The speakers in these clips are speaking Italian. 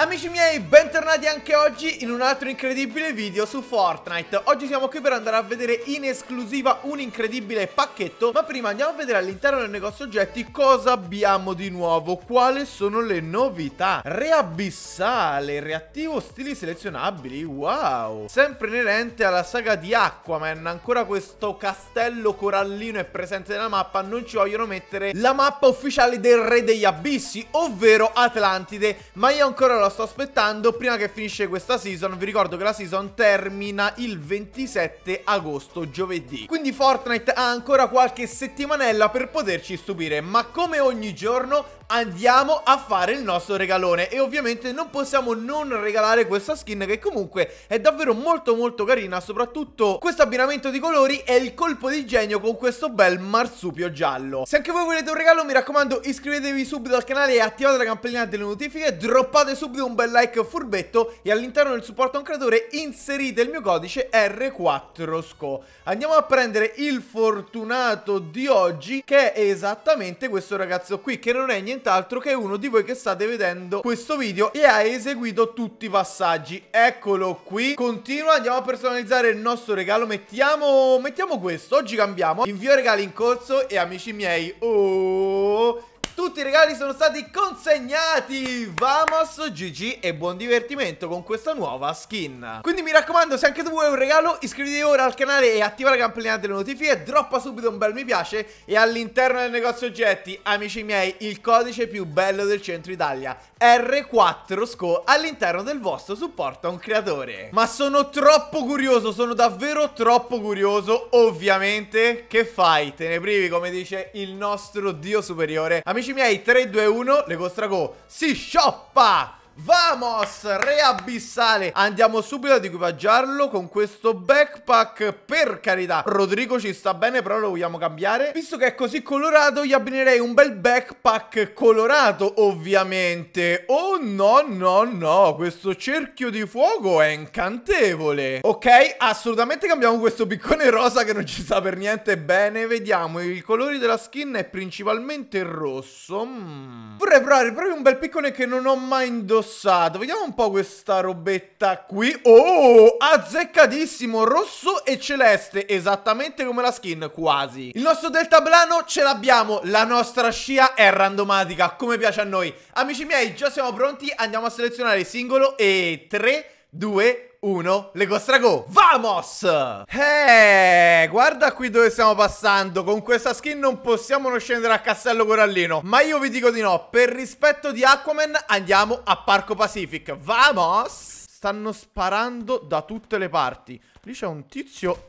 Amici miei, bentornati anche oggi in un altro incredibile video su Fortnite Oggi siamo qui per andare a vedere in esclusiva un incredibile pacchetto Ma prima andiamo a vedere all'interno del negozio oggetti cosa abbiamo di nuovo Quali sono le novità Reabissale, reattivo stili selezionabili, wow Sempre inerente alla saga di Aquaman Ancora questo castello corallino è presente nella mappa Non ci vogliono mettere la mappa ufficiale del re degli abissi Ovvero Atlantide Ma io ancora lo lo sto aspettando prima che finisce questa season. Vi ricordo che la season termina il 27 agosto, giovedì. Quindi Fortnite ha ancora qualche settimanella per poterci stupire. Ma come ogni giorno andiamo a fare il nostro regalone E ovviamente non possiamo non regalare questa skin che comunque è davvero molto molto carina Soprattutto questo abbinamento di colori e il colpo di genio con questo bel marsupio giallo Se anche voi volete un regalo mi raccomando iscrivetevi subito al canale e attivate la campanella delle notifiche Droppate subito video un bel like furbetto e all'interno del supporto a un creatore inserite il mio codice R4SCO. Andiamo a prendere il fortunato di oggi che è esattamente questo ragazzo qui che non è nient'altro che uno di voi che state vedendo questo video e ha eseguito tutti i passaggi. Eccolo qui, continua, andiamo a personalizzare il nostro regalo, mettiamo, mettiamo questo, oggi cambiamo, invio regali in corso e amici miei, oh... Tutti i regali sono stati consegnati Vamos, GG e buon divertimento con questa nuova skin Quindi mi raccomando se anche tu vuoi un regalo Iscriviti ora al canale e attiva la campanellina delle notifiche Droppa subito un bel mi piace E all'interno del negozio oggetti Amici miei il codice più bello del centro Italia R4SCO all'interno del vostro supporto a un creatore Ma sono troppo curioso, sono davvero troppo curioso Ovviamente che fai? Te ne privi come dice il nostro dio superiore Amici amici miei, 3, 2, 1, Lego go si scioppa! Vamos, re abissale Andiamo subito ad equipaggiarlo con questo backpack Per carità, Rodrigo ci sta bene però lo vogliamo cambiare Visto che è così colorato gli abbinerei un bel backpack colorato ovviamente Oh no no no, questo cerchio di fuoco è incantevole Ok, assolutamente cambiamo questo piccone rosa che non ci sta per niente bene Vediamo, i colori della skin è principalmente il rosso mm. Vorrei provare proprio un bel piccone che non ho mai indossato indossato. Vediamo un po' questa robetta qui. Oh, azzeccatissimo, rosso e celeste, esattamente come la skin, quasi. Il nostro deltaplano ce l'abbiamo, la nostra scia è randomatica, come piace a noi. Amici miei, già siamo pronti, andiamo a selezionare singolo e 3, 2, 1, Lego Strago, vamos! Eh, guarda qui dove stiamo passando, con questa skin non possiamo non scendere a Castello Corallino Ma io vi dico di no, per rispetto di Aquaman andiamo a Parco Pacific, vamos! Stanno sparando da tutte le parti Lì c'è un tizio...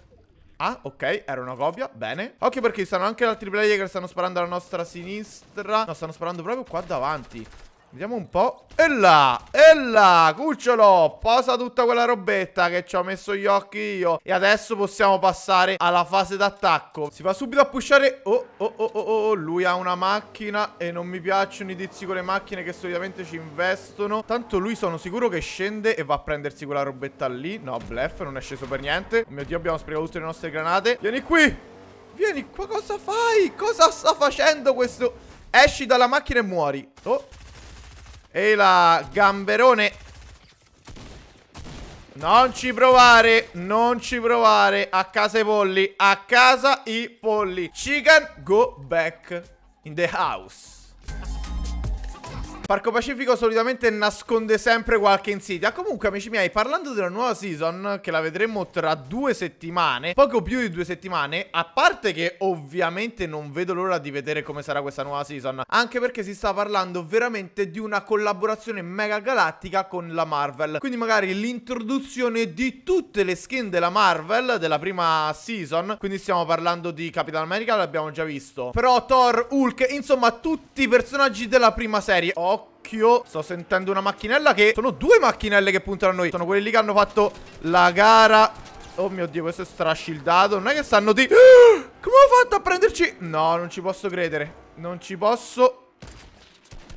Ah, ok, era una copia, bene Occhio perché ci stanno anche altri player che stanno sparando alla nostra sinistra No, stanno sparando proprio qua davanti Vediamo un po'. E là, e là, cucciolo, posa tutta quella robetta che ci ho messo gli occhi io. E adesso possiamo passare alla fase d'attacco. Si va subito a pushare. Oh, oh, oh, oh, oh, lui ha una macchina e non mi piacciono i tizi con le macchine che solitamente ci investono. Tanto lui sono sicuro che scende e va a prendersi quella robetta lì. No, blef, non è sceso per niente. Oh mio Dio, abbiamo sprecato tutte le nostre granate. Vieni qui, vieni qua, cosa fai? Cosa sta facendo questo... Esci dalla macchina e muori Oh e la gamberone Non ci provare Non ci provare A casa i polli A casa i polli Chicken go back in the house Parco Pacifico solitamente nasconde sempre qualche insidia. Ah, comunque, amici miei, parlando della nuova season, che la vedremo tra due settimane, poco più di due settimane, a parte che ovviamente non vedo l'ora di vedere come sarà questa nuova season, anche perché si sta parlando veramente di una collaborazione mega galattica con la Marvel. Quindi magari l'introduzione di tutte le skin della Marvel della prima season, quindi stiamo parlando di Capitan America, l'abbiamo già visto, però Thor, Hulk, insomma tutti i personaggi della prima serie. Ho occhio Sto sentendo una macchinella che... Sono due macchinelle che puntano a noi Sono quelli lì che hanno fatto la gara Oh mio Dio, questo è strashildato Non è che stanno di... Come ho fatto a prenderci? No, non ci posso credere Non ci posso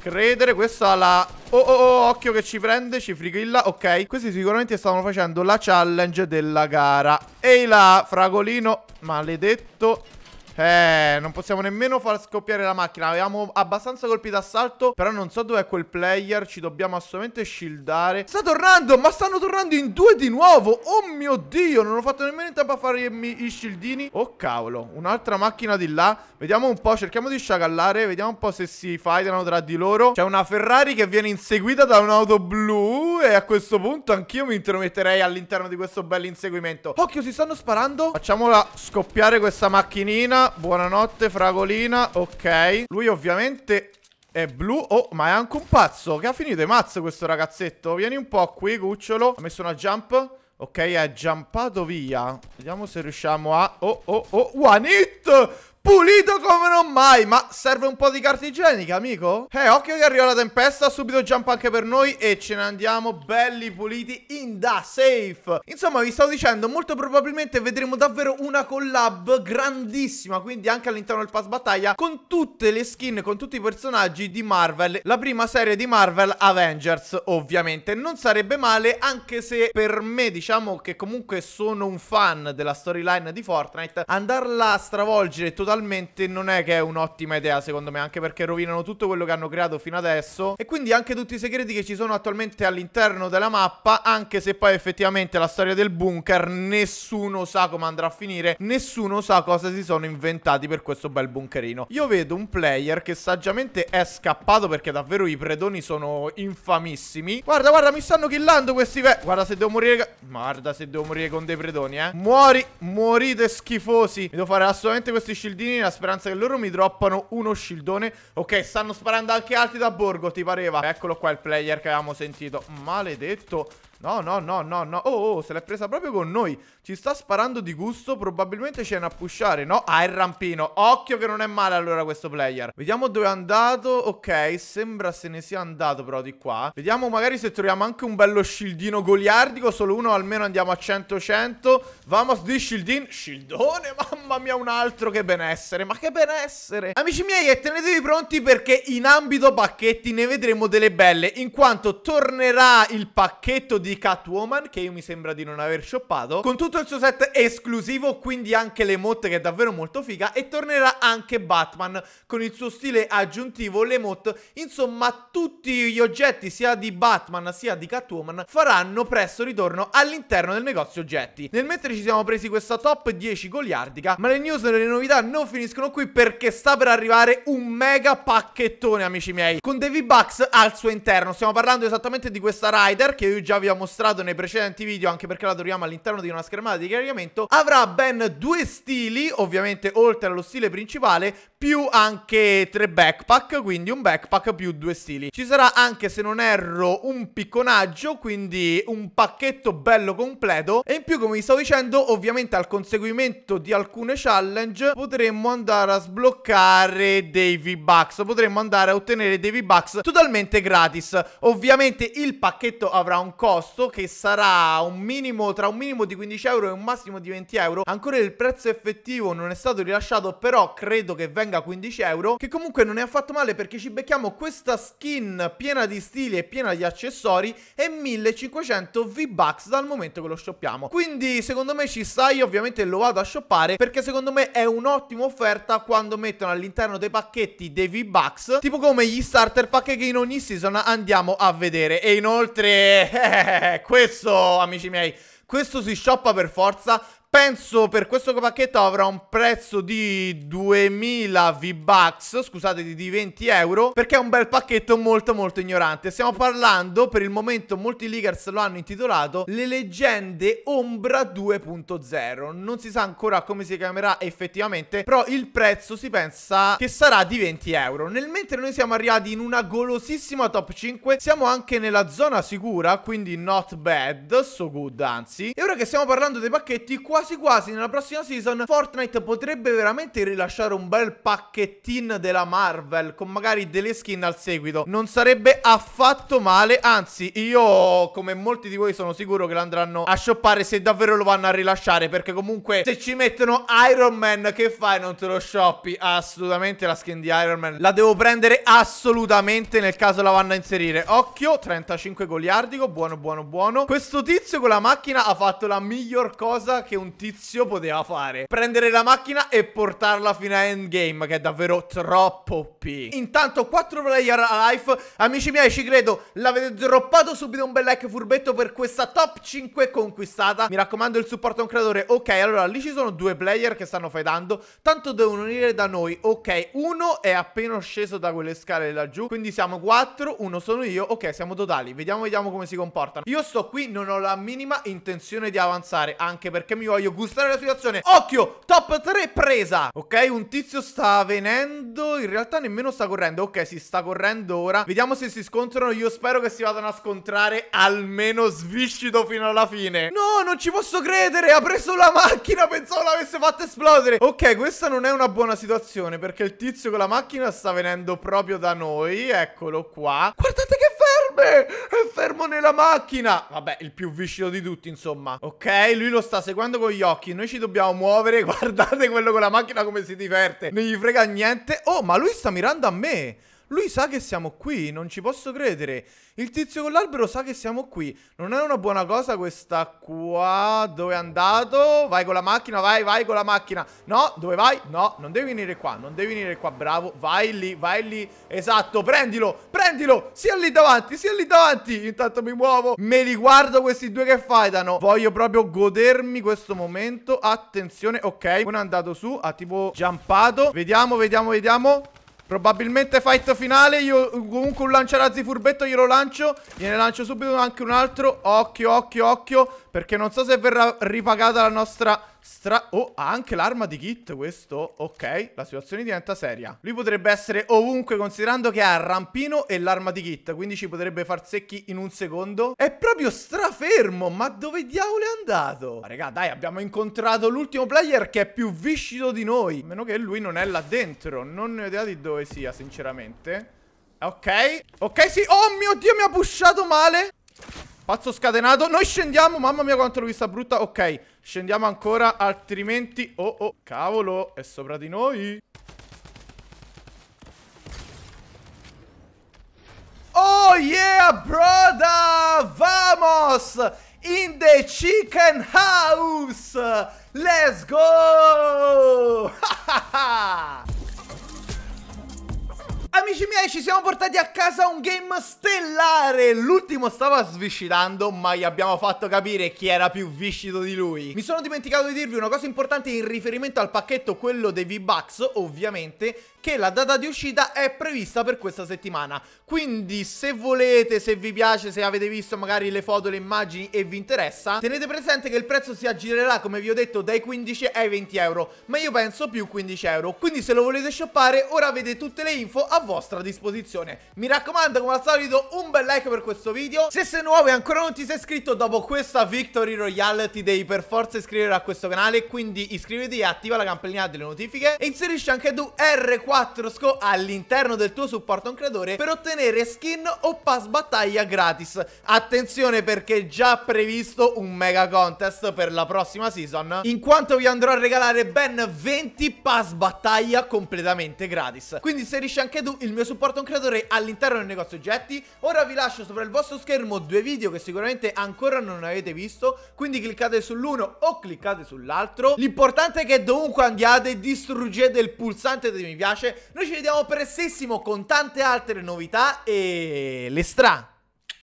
credere Questa la... Oh, oh, oh, occhio che ci prende, ci frigilla, Ok, questi sicuramente stavano facendo la challenge della gara Ehi là, fragolino maledetto eh, non possiamo nemmeno far scoppiare la macchina. Avevamo abbastanza colpi d'assalto. Però non so dov'è quel player. Ci dobbiamo assolutamente shieldare. Sta tornando, ma stanno tornando in due di nuovo. Oh mio dio, non ho fatto nemmeno in tempo a fare i shieldini. Oh cavolo, un'altra macchina di là. Vediamo un po', cerchiamo di sciagallare. Vediamo un po' se si fightano tra di loro. C'è una Ferrari che viene inseguita da un'auto blu. E a questo punto anch'io mi intrometterei all'interno di questo bel inseguimento. Occhio, si stanno sparando. Facciamola scoppiare questa macchinina buonanotte Fragolina, ok. Lui ovviamente è blu. Oh, ma è anche un pazzo. Che ha finito i mazzo questo ragazzetto. Vieni un po' qui, cucciolo. Ha messo una jump. Ok, è jumpato via. Vediamo se riusciamo a... Oh, oh, oh. One hit! Pulito come non mai Ma serve un po' di carta igienica amico? Eh occhio che arriva la tempesta Subito jump anche per noi E ce ne andiamo belli puliti in da safe Insomma vi stavo dicendo Molto probabilmente vedremo davvero una collab grandissima Quindi anche all'interno del pass battaglia Con tutte le skin Con tutti i personaggi di Marvel La prima serie di Marvel Avengers ovviamente Non sarebbe male anche se per me diciamo che comunque sono un fan della storyline di Fortnite Andarla a stravolgere totalmente totalmente non è che è un'ottima idea secondo me anche perché rovinano tutto quello che hanno creato fino adesso e quindi anche tutti i segreti che ci sono attualmente all'interno della mappa anche se poi effettivamente la storia del bunker nessuno sa come andrà a finire nessuno sa cosa si sono inventati per questo bel bunkerino io vedo un player che saggiamente è scappato perché davvero i predoni sono infamissimi guarda guarda mi stanno killando questi ve guarda se devo morire guarda se devo morire con dei predoni eh muori morite schifosi mi devo fare assolutamente questi shield shieldini nella speranza che loro mi droppano uno scildone Ok, stanno sparando anche altri da borgo, ti pareva? Eccolo qua il player che avevamo sentito Maledetto No, no, no, no, no Oh, oh se l'è presa proprio con noi ci sta sparando di gusto Probabilmente c'è una pushare No? Ah è il rampino Occhio che non è male allora questo player Vediamo dove è andato Ok sembra se ne sia andato però di qua Vediamo magari se troviamo anche un bello shieldino goliardico Solo uno almeno andiamo a 100-100 Vamos di shieldin Shieldone mamma mia un altro che benessere Ma che benessere Amici miei e tenetevi pronti perché in ambito pacchetti ne vedremo delle belle In quanto tornerà il pacchetto di Catwoman Che io mi sembra di non aver shoppato Con tutto tutto il suo set esclusivo, quindi anche le motte che è davvero molto figa e tornerà anche Batman con il suo stile aggiuntivo, le motte, insomma tutti gli oggetti sia di Batman sia di Catwoman faranno presto ritorno all'interno del negozio oggetti. Nel mentre ci siamo presi questa top 10 goliardica, ma le news e le novità non finiscono qui perché sta per arrivare un mega pacchettone amici miei, con dei V-Bucks al suo interno, stiamo parlando esattamente di questa Rider che io già vi ho mostrato nei precedenti video anche perché la troviamo all'interno di una schermata fermata di caricamento avrà ben due stili, ovviamente oltre allo stile principale, più anche tre backpack, quindi un backpack più due stili. Ci sarà anche, se non erro, un picconaggio, quindi un pacchetto bello completo. E in più, come vi stavo dicendo, ovviamente al conseguimento di alcune challenge potremmo andare a sbloccare dei V-Bucks, potremmo andare a ottenere dei V-Bucks totalmente gratis. Ovviamente il pacchetto avrà un costo che sarà un minimo, tra un minimo di 15 euro euro e un massimo di 20 euro. Ancora il prezzo effettivo non è stato rilasciato, però credo che venga 15 euro. Che comunque non è affatto male perché ci becchiamo questa skin piena di stili e piena di accessori e 1500 V-Bucks dal momento che lo shoppiamo. Quindi secondo me ci sta, io ovviamente lo vado a shoppare perché secondo me è un'ottima offerta quando mettono all'interno dei pacchetti dei V-Bucks, tipo come gli starter pack che in ogni season andiamo a vedere. E inoltre, questo amici miei questo si shoppa per forza Penso per questo pacchetto avrà un prezzo di 2000 V-Bucks, scusate, di 20 euro, perché è un bel pacchetto molto molto ignorante. Stiamo parlando, per il momento molti leakers lo hanno intitolato, Le leggende Ombra 2.0. Non si sa ancora come si chiamerà effettivamente, però il prezzo si pensa che sarà di 20 euro. Nel mentre noi siamo arrivati in una golosissima top 5, siamo anche nella zona sicura, quindi not bad, so good anzi. E ora che stiamo parlando dei pacchetti, qua Quasi quasi nella prossima season Fortnite potrebbe veramente rilasciare un bel pacchettino della Marvel con magari delle skin al seguito. Non sarebbe affatto male, anzi io come molti di voi sono sicuro che l'andranno a shoppare se davvero lo vanno a rilasciare perché comunque se ci mettono Iron Man che fai non te lo shoppi? Assolutamente la skin di Iron Man la devo prendere assolutamente nel caso la vanno a inserire. Occhio, 35 goliardico, buono buono buono. Questo tizio con la macchina ha fatto la miglior cosa che un tizio poteva fare. Prendere la macchina e portarla fino a endgame, che è davvero troppo OP. Intanto 4 player a life. Amici miei, ci credo, l'avete droppato subito un bel like furbetto per questa top 5 conquistata. Mi raccomando il supporto a un creatore. Ok, allora lì ci sono due player che stanno fightando. Tanto devono venire da noi. Ok, uno è appena sceso da quelle scale laggiù. Quindi siamo 4, uno sono io. Ok, siamo totali. Vediamo, vediamo come si comportano. Io sto qui, non ho la minima intenzione di avanzare, anche perché mi voglio voglio gustare la situazione Occhio, top 3 presa Ok, un tizio sta venendo In realtà nemmeno sta correndo Ok, si sta correndo ora Vediamo se si scontrano Io spero che si vadano a scontrare Almeno sviscido fino alla fine No, non ci posso credere Ha preso la macchina Pensavo l'avesse fatta esplodere Ok, questa non è una buona situazione Perché il tizio con la macchina sta venendo proprio da noi Eccolo qua Guardate che ferme Attenzione la macchina! Vabbè, il più vicino di tutti, insomma. Ok, lui lo sta seguendo con gli occhi. Noi ci dobbiamo muovere. Guardate quello con la macchina come si diverte. Non gli frega niente. Oh, ma lui sta mirando a me. Lui sa che siamo qui, non ci posso credere. Il tizio con l'albero sa che siamo qui. Non è una buona cosa questa qua. Dove è andato? Vai con la macchina, vai, vai con la macchina. No, dove vai? No, non devi venire qua, non devi venire qua, bravo. Vai lì, vai lì. Esatto, prendilo, prendilo. Sia lì davanti, sia lì davanti. Intanto mi muovo. Me li guardo questi due che fightano. Voglio proprio godermi questo momento. Attenzione, ok. Uno è andato su, ha tipo jumpato. Vediamo, vediamo, vediamo. Probabilmente fight finale Io comunque un lanciarazzi furbetto glielo lancio Gliene lancio subito anche un altro Occhio, occhio, occhio Perché non so se verrà ripagata la nostra Stra oh, ha anche l'arma di Kit questo. Ok, la situazione diventa seria. Lui potrebbe essere ovunque considerando che ha il rampino e l'arma di Kit. Quindi ci potrebbe far secchi in un secondo. È proprio strafermo. Ma dove diavolo è andato? Ma raga, dai, abbiamo incontrato l'ultimo player che è più viscido di noi. A meno che lui non è là dentro. Non ne ho idea di dove sia, sinceramente. Ok. Ok, sì. Oh mio Dio, mi ha pushato male. Pazzo scatenato. Noi scendiamo. Mamma mia quanto l'ho vista brutta. Ok, scendiamo ancora. Altrimenti... Oh, oh, cavolo. È sopra di noi. Oh yeah, brother! Vamos! In the chicken house! Let's go! Amici miei ci siamo portati a casa un game stellare L'ultimo stava sviscidando ma gli abbiamo fatto capire chi era più viscido di lui Mi sono dimenticato di dirvi una cosa importante in riferimento al pacchetto quello dei V-Bucks ovviamente Che la data di uscita è prevista per questa settimana Quindi se volete, se vi piace, se avete visto magari le foto, le immagini e vi interessa Tenete presente che il prezzo si aggirerà come vi ho detto dai 15 ai 20 euro Ma io penso più 15 euro Quindi se lo volete shoppare ora avete tutte le info a vostra disposizione Mi raccomando come al solito un bel like per questo video Se sei nuovo e ancora non ti sei iscritto dopo questa Victory Royale ti devi per forza iscrivere a questo canale Quindi iscriviti e attiva la campanella delle notifiche E inserisci anche tu R4SCO all'interno del tuo supporto a un creatore Per ottenere skin o pass battaglia gratis Attenzione perché è già previsto un mega contest per la prossima season In quanto vi andrò a regalare ben 20 pass battaglia completamente gratis Quindi inserisci anche tu su il mio supporto a un creatore all'interno del negozio oggetti Ora vi lascio sopra il vostro schermo due video che sicuramente ancora non avete visto Quindi cliccate sull'uno o cliccate sull'altro L'importante è che dovunque andiate distruggete il pulsante dei mi piace Noi ci vediamo prestissimo con tante altre novità e le stra